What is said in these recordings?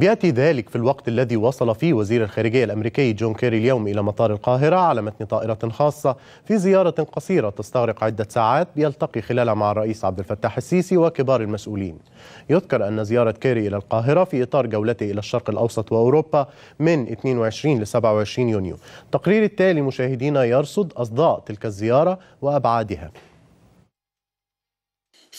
بياتي ذلك في الوقت الذي وصل فيه وزير الخارجيه الامريكي جون كيري اليوم الى مطار القاهره على متن طائره خاصه في زياره قصيره تستغرق عده ساعات يلتقي خلالها مع الرئيس عبد الفتاح السيسي وكبار المسؤولين. يذكر ان زياره كيري الى القاهره في اطار جولته الى الشرق الاوسط واوروبا من 22 ل 27 يونيو. التقرير التالي مشاهدينا يرصد اصداء تلك الزياره وابعادها.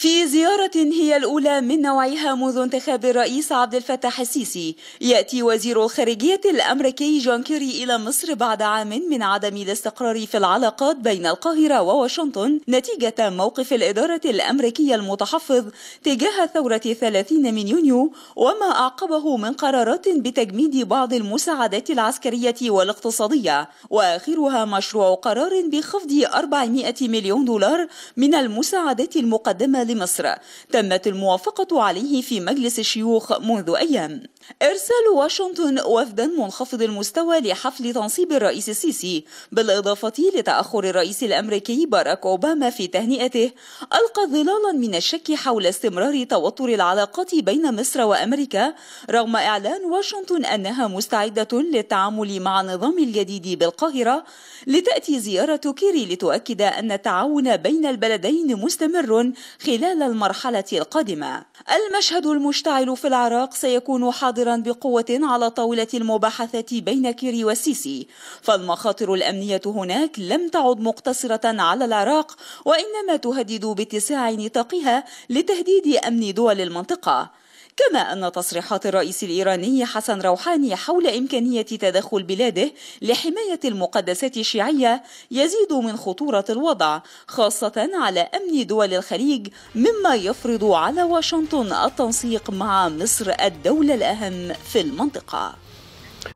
في زيارة هي الأولى من نوعها منذ انتخاب الرئيس عبد الفتاح السيسي يأتي وزير الخارجية الأمريكي جون كيري إلى مصر بعد عام من عدم الاستقرار في العلاقات بين القاهرة وواشنطن نتيجة موقف الإدارة الأمريكية المتحفظ تجاه ثورة 30 من يونيو وما أعقبه من قرارات بتجميد بعض المساعدات العسكرية والاقتصادية وآخرها مشروع قرار بخفض 400 مليون دولار من المساعدات المقدمة لمصر تمت الموافقة عليه في مجلس الشيوخ منذ أيام إرسال واشنطن وفدا منخفض المستوى لحفل تنصيب الرئيس السيسي بالإضافة لتأخر الرئيس الأمريكي باراك أوباما في تهنئته ألقى ظلالا من الشك حول استمرار توتر العلاقات بين مصر وأمريكا رغم إعلان واشنطن أنها مستعدة للتعامل مع النظام الجديد بالقاهرة لتأتي زيارة كيري لتؤكد أن التعاون بين البلدين مستمر خلال خلال المرحلة القادمة المشهد المشتعل في العراق سيكون حاضرا بقوة على طاولة المباحثة بين كيري والسيسي فالمخاطر الأمنية هناك لم تعد مقتصرة على العراق وإنما تهدد باتساع نطاقها لتهديد أمن دول المنطقة كما أن تصريحات الرئيس الإيراني حسن روحاني حول إمكانية تدخل بلاده لحماية المقدسات الشيعية يزيد من خطورة الوضع خاصة على أمن دول الخليج مما يفرض على واشنطن التنسيق مع مصر الدولة الأهم في المنطقة